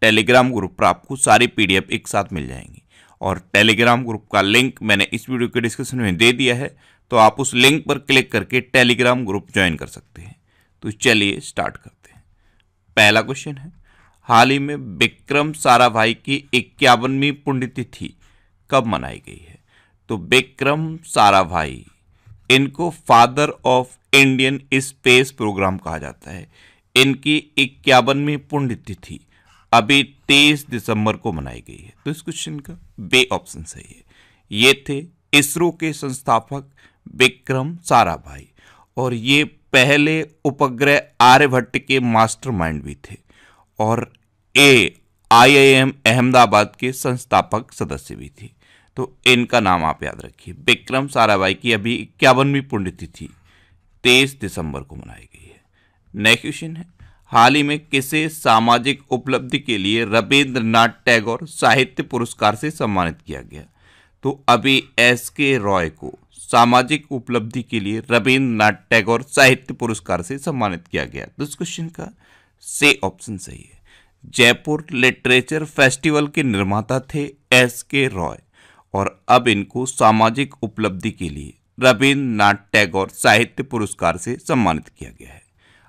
Telegram group पर आपको सारी पीडीएफ एक साथ मिल जाएंगी और टेलीग्राम ग्रुप का लिंक मैंने इस वीडियो के डिस्क्रिप्शन में दे दिया है तो आप उस लिंक पर क्लिक करके टेलीग्राम ग्रुप ज्वाइन कर सकते हैं तो चलिए स्टार्ट करते हैं पहला क्वेश्चन है हाल ही में विक्रम साराभाई की इक्यावनवीं पुण्यतिथि कब मनाई गई है तो विक्रम साराभाई इनको father of Indian space programme कहा जाता है इनकी इक्यावनवीं पुण्यतिथि अभी तेईस दिसंबर को मनाई गई है तो इस क्वेश्चन का बे ऑप्शन सही है ये थे इसरो के संस्थापक विक्रम साराभाई और ये पहले उपग्रह आर्यभट्ट के मास्टरमाइंड भी थे और ए आईआईएम अहमदाबाद के संस्थापक सदस्य भी थे तो इनका नाम आप याद रखिए विक्रम साराभाई की अभी इक्यावनवीं पुण्यतिथि तेईस दिसंबर को मनाई गई है नेक्स्ट क्वेश्चन है हाल ही में किसे सामाजिक उपलब्धि के लिए रविंद्रनाथ टैगोर साहित्य पुरस्कार से सम्मानित किया गया तो अभी एस के रॉय को सामाजिक उपलब्धि के लिए रविंद्रनाथ टैगोर साहित्य पुरस्कार से सम्मानित किया गया तो इस क्वेश्चन का से ऑप्शन सही है जयपुर लिटरेचर फेस्टिवल के निर्माता थे एस के रॉय और अब इनको सामाजिक उपलब्धि के लिए रविन्द्रनाथ टैगोर साहित्य पुरस्कार से सम्मानित किया गया है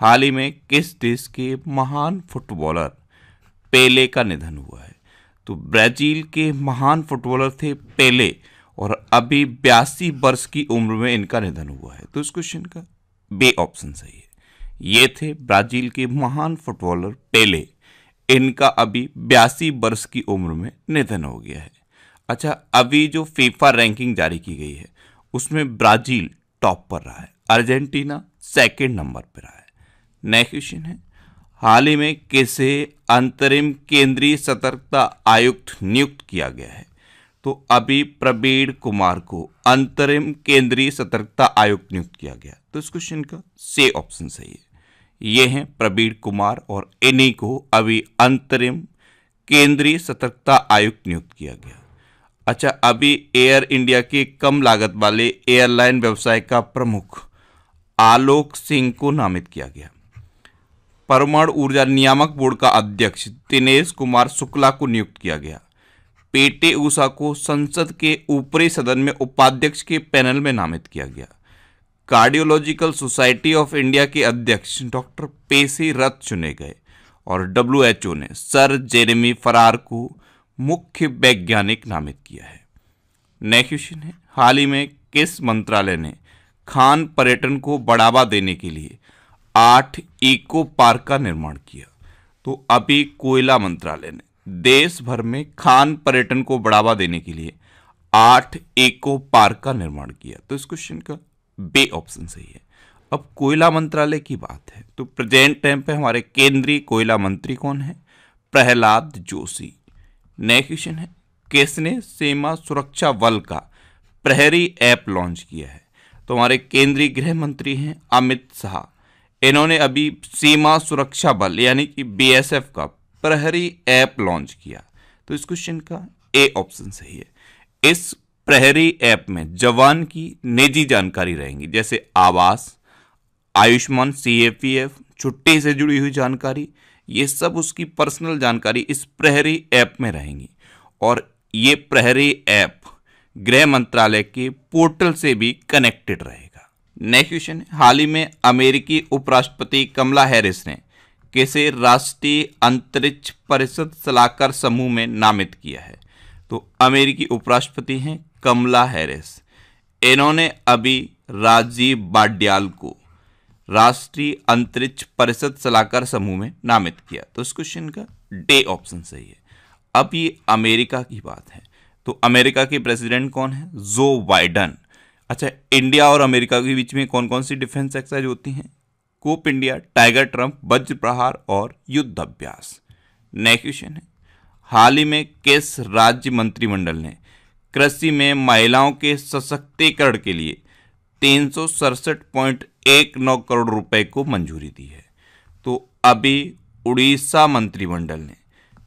हाल ही में किस देश के महान फुटबॉलर पेले का निधन हुआ है तो ब्राज़ील के महान फुटबॉलर थे पेले और अभी बयासी वर्ष की उम्र में इनका निधन हुआ है तो इस क्वेश्चन का बे ऑप्शन सही है ये थे ब्राज़ील के महान फुटबॉलर पेले इनका अभी बयासी वर्ष की उम्र में निधन हो गया है अच्छा अभी जो फीफा रैंकिंग जारी की गई है उसमें ब्राज़ील टॉप पर रहा है अर्जेंटीना सेकेंड नंबर पर रहा है नया क्वेश्चन है हाल ही में किसे अंतरिम केंद्रीय सतर्कता आयुक्त नियुक्त किया गया है तो अभी प्रबीण कुमार को अंतरिम केंद्रीय सतर्कता आयुक्त नियुक्त किया गया तो इस क्वेश्चन का से ऑप्शन सही है ये हैं प्रवीण कुमार और इन्हीं को अभी अंतरिम केंद्रीय सतर्कता आयुक्त नियुक्त किया गया अच्छा अभी एयर इंडिया के कम लागत वाले एयरलाइन व्यवसाय का प्रमुख आलोक सिंह को नामित किया गया परमाणु ऊर्जा नियामक बोर्ड का अध्यक्ष दिनेश कुमार शुक्ला को नियुक्त किया गया पेटे ऊषा को संसद के ऊपरी सदन में उपाध्यक्ष के पैनल में नामित किया गया कार्डियोलॉजिकल सोसाइटी ऑफ इंडिया के अध्यक्ष डॉक्टर पेसी रथ चुने गए और डब्ल्यूएचओ ने सर जेरेमी फरार को मुख्य वैज्ञानिक नामित किया है नेक्स्ट क्वेश्चन है हाल ही में किस मंत्रालय ने खान पर्यटन को बढ़ावा देने के लिए आठ इको पार्क का निर्माण किया तो अभी कोयला मंत्रालय ने देश भर में खान पर्यटन को बढ़ावा देने के लिए आठ इको पार्क का निर्माण किया तो इस क्वेश्चन का बे ऑप्शन सही है अब कोयला मंत्रालय की बात है तो प्रेजेंट टाइम पे हमारे केंद्रीय कोयला मंत्री कौन है प्रहलाद जोशी नेक्स्ट क्वेश्चन है किसने सीमा सुरक्षा बल का प्रहरी ऐप लॉन्च किया है तो हमारे केंद्रीय गृह मंत्री हैं अमित शाह इन्होंने अभी सीमा सुरक्षा बल यानी कि बीएसएफ का प्रहरी ऐप लॉन्च किया तो इस क्वेश्चन का ए ऑप्शन सही है इस प्रहरी ऐप में जवान की निजी जानकारी रहेंगी जैसे आवास आयुष्मान सी छुट्टी से जुड़ी हुई जानकारी ये सब उसकी पर्सनल जानकारी इस प्रहरी ऐप में रहेंगी और ये प्रहरी ऐप गृह मंत्रालय के पोर्टल से भी कनेक्टेड रहेगा नेक्स्ट क्वेश्चन हाल ही में अमेरिकी उपराष्ट्रपति कमला हैरिस ने किसे राष्ट्रीय अंतरिक्ष परिषद सलाहकार समूह में नामित किया है तो अमेरिकी उपराष्ट्रपति हैं कमला हैरिस इन्होंने अभी राजीव बाड्याल को राष्ट्रीय अंतरिक्ष परिषद सलाहकार समूह में नामित किया तो इस क्वेश्चन का डे ऑप्शन सही है अब ये अमेरिका की बात है तो अमेरिका के प्रेसिडेंट कौन है जो बाइडन अच्छा इंडिया और अमेरिका के बीच में कौन कौन सी डिफेंस एक्सरसाइज होती हैं कोप इंडिया टाइगर ट्रंप वज्र प्रहार और युद्ध अभ्यास नेक्स्ट क्वेश्चन है हाल ही में किस राज्य मंत्रिमंडल ने कृषि में महिलाओं के सशक्तिकरण के लिए तीन करोड़ रुपए को मंजूरी दी है तो अभी उड़ीसा मंत्रिमंडल ने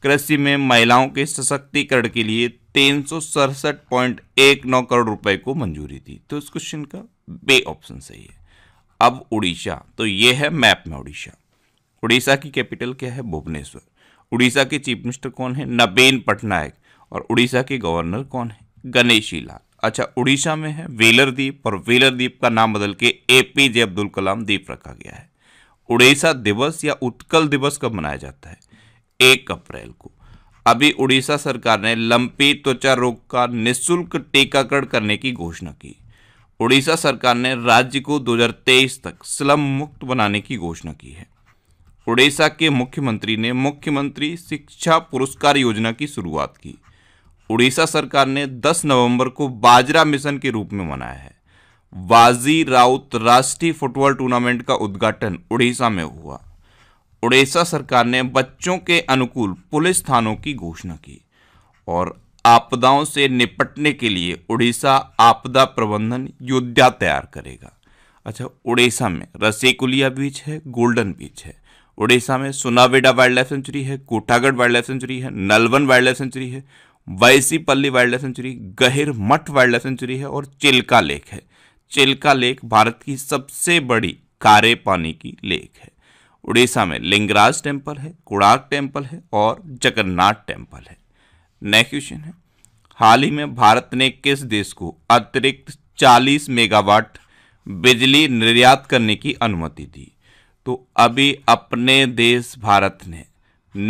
कृषि में महिलाओं के सशक्तिकरण के लिए तीन सौ सड़सठ पॉइंट एक नौ करोड़ रुपए को मंजूरी दी तो इस क्वेश्चन का बे ऑप्शन सही है अब उड़ीसा तो ये है मैप में उड़ीसा उड़ीसा की कैपिटल क्या है भुवनेश्वर उड़ीसा के चीफ मिनिस्टर कौन है नबीन पटनायक और उड़ीसा के गवर्नर कौन है गणेशी लाल अच्छा उड़ीसा में है वेलर द्वीप और वेलर द्वीप का नाम बदल के ए पी जे अब्दुल कलाम द्वीप रखा गया है उड़ीसा दिवस या उत्कल दिवस कब मनाया जाता है एक अप्रैल को अभी उड़ीसा सरकार ने लंपी त्वचा रोग का निशुल्क टीकाकरण करने की घोषणा की उड़ीसा सरकार ने राज्य को 2023 तक स्लम मुक्त बनाने की घोषणा की है उड़ीसा के मुख्यमंत्री ने मुख्यमंत्री शिक्षा पुरस्कार योजना की शुरुआत की उड़ीसा सरकार ने 10 नवंबर को बाजरा मिशन के रूप में मनाया है वाजी राउत राष्ट्रीय फुटबॉल टूर्नामेंट का उद्घाटन उड़ीसा में हुआ उड़ीसा सरकार ने बच्चों के अनुकूल पुलिस थानों की घोषणा की और आपदाओं से निपटने के लिए उड़ीसा आपदा प्रबंधन योद्धा तैयार करेगा अच्छा उड़ीसा में रसेकुलिया बीच है गोल्डन बीच है उड़ीसा में सुनावेडा वाइल्ड लाइफ सेंचुरी है कोटागढ़ वाइल्ड लाइफ सेंचुरी है नलवन वाइल्ड लाइफ सेंचुरी है वैसीपल्ली वाइल्ड लाइफ सेंचुरी गहिर मठ वाइल्ड लाइफ सेंचुरी है और चिल्का लेक है चिल्का लेक भारत की सबसे बड़ी कारे पानी की लेक है उड़ीसा में लिंगराज टेम्पल है कुड़ाक टेम्पल है और जगन्नाथ टेम्पल है नेक्स्ट क्वेश्चन है हाल ही में भारत ने किस देश को अतिरिक्त 40 मेगावाट बिजली निर्यात करने की अनुमति दी तो अभी अपने देश भारत ने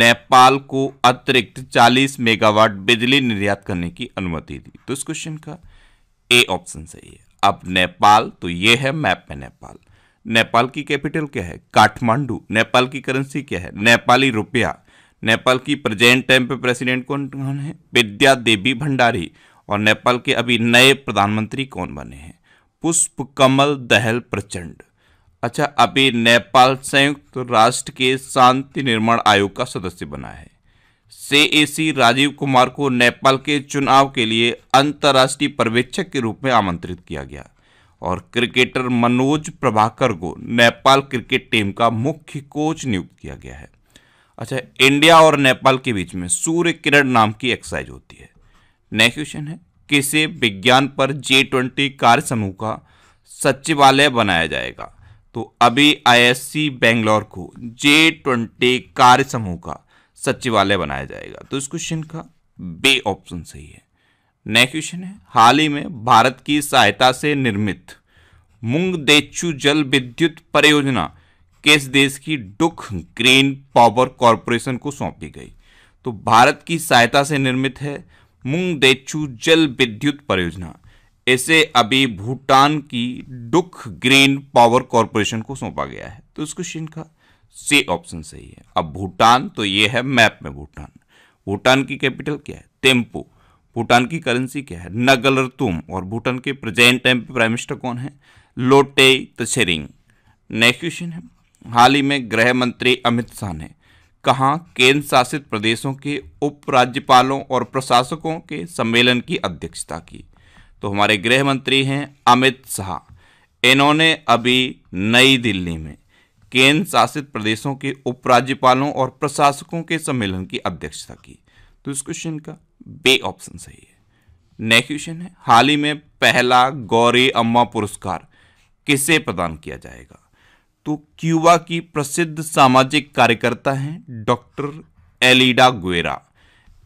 नेपाल को अतिरिक्त 40 मेगावाट बिजली निर्यात करने की अनुमति दी तो इस क्वेश्चन का ए ऑप्शन सही है अब नेपाल तो ये है मैप में नेपाल नेपाल की कैपिटल क्या है काठमांडू नेपाल की करेंसी क्या है नेपाली रुपया नेपाल की प्रेजेंट टाइम पे प्रेसिडेंट कौन कौन है विद्या देवी भंडारी और नेपाल के अभी नए प्रधानमंत्री कौन बने हैं पुष्प कमल दहल प्रचंड अच्छा अभी नेपाल संयुक्त राष्ट्र के शांति निर्माण आयोग का सदस्य बना है से सी राजीव कुमार को नेपाल के चुनाव के लिए अंतर्राष्ट्रीय पर्यवेक्षक के रूप में आमंत्रित किया गया और क्रिकेटर मनोज प्रभाकर को नेपाल क्रिकेट टीम का मुख्य कोच नियुक्त किया गया है अच्छा इंडिया और नेपाल के बीच में सूर्य किरण नाम की एक्सरसाइज होती है नेक्स्ट क्वेश्चन है किसे विज्ञान पर जे ट्वेंटी कार्य समूह का सचिवालय बनाया जाएगा तो अभी आईएससी बेंगलोर को जे ट्वेंटी कार्य समूह का सचिवालय बनाया जाएगा तो इस क्वेश्चन का बे ऑप्शन सही है नया क्वेश्चन है हाल ही में भारत की सहायता से निर्मित मुंगदेचू जल विद्युत परियोजना किस देश की डुख ग्रीन पावर कॉरपोरेशन को सौंपी गई तो भारत की सहायता से निर्मित है मुंगदेचू जल विद्युत परियोजना इसे अभी भूटान की डुख ग्रीन पावर कॉरपोरेशन को सौंपा गया है तो इस क्वेश्चन का सी ऑप्शन सही है अब भूटान तो ये है मैप में भूटान भूटान की कैपिटल क्या है टेम्पू भूटान की करेंसी क्या है नगलरतुम और भूटान के प्रेजेंट टाइम पे प्राइम मिनिस्टर कौन है लोटे तशेरिंग नेक्स्ट क्वेश्चन है हाल ही में गृह मंत्री अमित शाह ने कहा केंद्र शासित प्रदेशों के उपराज्यपालों और प्रशासकों के सम्मेलन की अध्यक्षता की तो हमारे गृह मंत्री हैं अमित शाह इन्होंने अभी नई दिल्ली में केंद्र शासित प्रदेशों के उपराज्यपालों और प्रशासकों के सम्मेलन की अध्यक्षता की तो इस क्वेश्चन का बे ऑप्शन सही है नेक्स्ट क्वेश्चन है हाल ही में पहला गौरी अम्मा पुरस्कार किसे प्रदान किया जाएगा तो क्यूबा की प्रसिद्ध सामाजिक कार्यकर्ता हैं डॉक्टर एलिडा गुएरा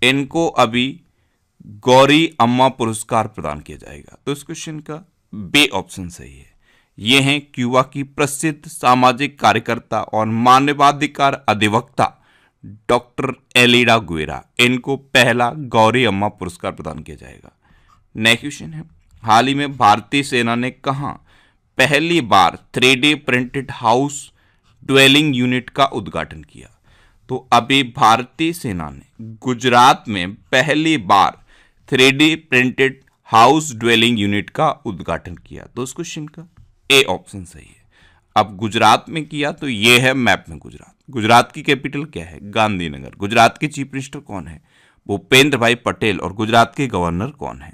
इनको अभी गौरी अम्मा पुरस्कार प्रदान किया जाएगा तो इस क्वेश्चन का बे ऑप्शन सही है ये हैं क्यूबा की प्रसिद्ध सामाजिक कार्यकर्ता और मानवाधिकार अधिवक्ता डॉक्टर एलिडा गुएरा इनको पहला गौरी अम्मा पुरस्कार प्रदान किया जाएगा नेक्स्ट क्वेश्चन है हाल ही में भारतीय सेना ने कहा पहली बार three D printed house dwelling unit का उद्घाटन किया तो अभी भारतीय सेना ने गुजरात में पहली बार three D printed house dwelling unit का उद्घाटन किया तो इस क्वेश्चन का ए ऑप्शन सही है अब गुजरात में किया तो ये है मैप में गुजरात गुजरात की कैपिटल क्या है गांधीनगर गुजरात के चीफ मिनिस्टर कौन है भूपेंद्र भाई पटेल और गुजरात के गवर्नर कौन है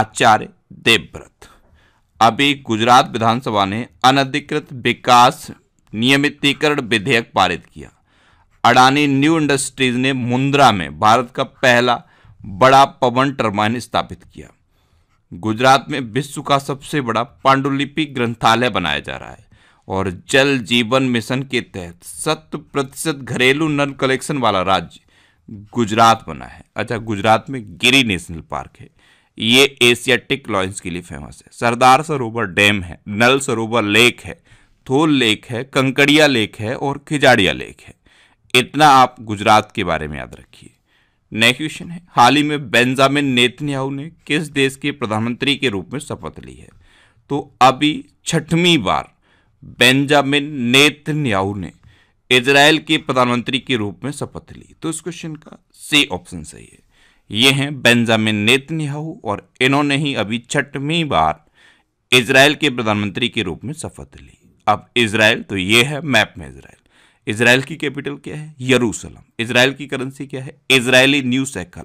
आचार्य देवव्रत अभी गुजरात विधानसभा ने अनधिकृत विकास नियमितीकरण विधेयक पारित किया अडानी न्यू इंडस्ट्रीज ने मुंद्रा में भारत का पहला बड़ा पवन टर्माइन स्थापित किया गुजरात में विश्व का सबसे बड़ा पांडुलिपि ग्रंथालय बनाया जा रहा है और जल जीवन मिशन के तहत शत प्रतिशत घरेलू नल कलेक्शन वाला राज्य गुजरात बना है अच्छा गुजरात में गिरी नेशनल पार्क है ये एशियाटिक लॉन्स के लिए फेमस है सरदार सरोवर डैम है नल सरोवर लेक है थोल लेक है कंकड़िया लेक है और खिजाड़िया लेक है इतना आप गुजरात के बारे में याद रखिए नेक्स्ट क्वेश्चन है हाल ही में बेंजामिन नेतन्याहू ने किस देश के प्रधानमंत्री के रूप में शपथ ली है तो अभी छठवीं बार बेंजामिन नेतन्याहू ने इसराइल के प्रधानमंत्री के रूप में शपथ ली तो इस क्वेश्चन का सी ऑप्शन सही है ये हैं बेंजामिन नेतन्याहू और इन्होंने ही अभी छठवीं बार इसराइल के प्रधानमंत्री के रूप में शपथ ली अब इसराइल तो ये है मैप में इसराइल इसराइल की कैपिटल क्या है यरूशलम इसराइल की करेंसी क्या है इसराइली न्यू सैकल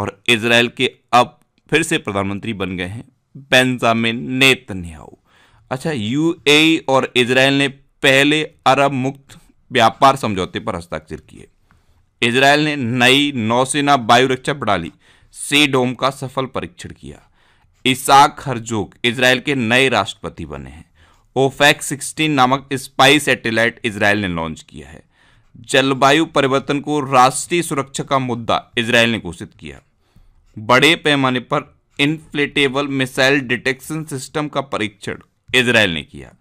और इसराइल के अब फिर से प्रधानमंत्री बन गए हैं बेंजामिन नेतन्याहू अच्छा यूएई और इसराइल ने पहले अरब मुक्त व्यापार समझौते पर हस्ताक्षर किए इसराइल ने नई नौसेना वायु रक्षा प्रणाली सेडोम का सफल परीक्षण किया इसाक हरजोक इसराइल के नए राष्ट्रपति बने हैं ओफेक सिक्सटीन नामक स्पाई सैटेलाइट इसराइल ने लॉन्च किया है जलवायु परिवर्तन को राष्ट्रीय सुरक्षा का मुद्दा इसराइल ने घोषित किया बड़े पैमाने पर इन्फ्लेटेबल मिसाइल डिटेक्शन सिस्टम का परीक्षण इसराइल ने किया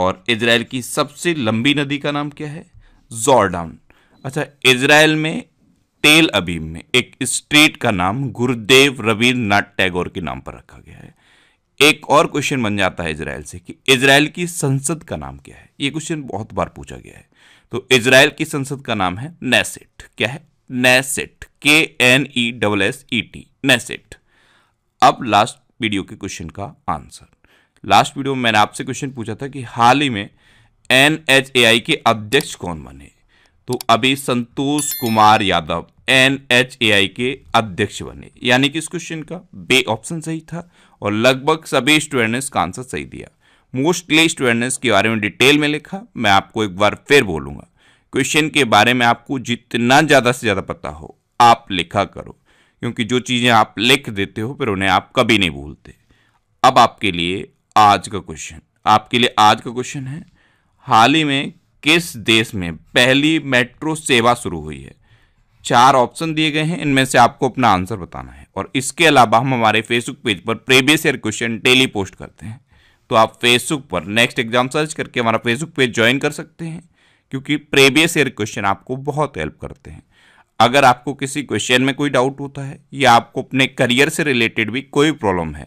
और इसराइल की सबसे लंबी नदी का नाम क्या है जॉर्डान अच्छा इसराइल में तेल अबीब में एक स्ट्रीट का नाम गुरुदेव रविन्द्रनाथ टैगोर के नाम पर रखा गया है एक और क्वेश्चन बन जाता है इसराइल से कि इसराइल की संसद का नाम क्या है ये क्वेश्चन बहुत बार पूछा गया है तो इसराइल की संसद का नाम है नैसेट क्या है नैसेट e e के N E double S E T NESSET अब लास्ट वीडियो के क्वेश्चन का आंसर लास्ट वीडियो में मैंने आपसे क्वेश्चन पूछा था कि हाल ही में एन एच ए आई के अध्यक्ष कौन बने तो अभी Santosh Kumar Yadav N H A I के अध्यक्ष बने यानी कि इस क्वेश्चन का बे ऑप्शन सही था और लगभग सभी स्टूडेंट ने इसका आंसर सही दिया मोस्टली स्टूडेंट ने इसके बारे में डिटेल में लिखा मैं आपको एक बार फिर बोलूंगा क्वेश्चन के बारे में आपको जितना ज़्यादा से ज़्यादा पता हो आप लिखा करो क्योंकि जो चीज़ें आप लिख देते हो फिर उन्हें आप कभी नहीं भूलते अब आपके लिए आज का क्वेश्चन आपके लिए आज का क्वेश्चन है हाल ही में किस देश में पहली मेट्रो सेवा शुरू हुई है चार ऑप्शन दिए गए हैं इनमें से आपको अपना आंसर बताना है और इसके अलावा हम हमारे फेसबुक पेज पर previous year question daily post करते हैं तो आप फेसबुक पर नेक्स्ट एग्जाम सर्च करके हमारा फेसबुक पेज ज्वाइन कर सकते हैं क्योंकि प्रीवियस ईयर क्वेश्चन आपको बहुत हेल्प करते हैं अगर आपको किसी क्वेश्चन में कोई डाउट होता है या आपको अपने करियर से रिलेटेड भी कोई प्रॉब्लम है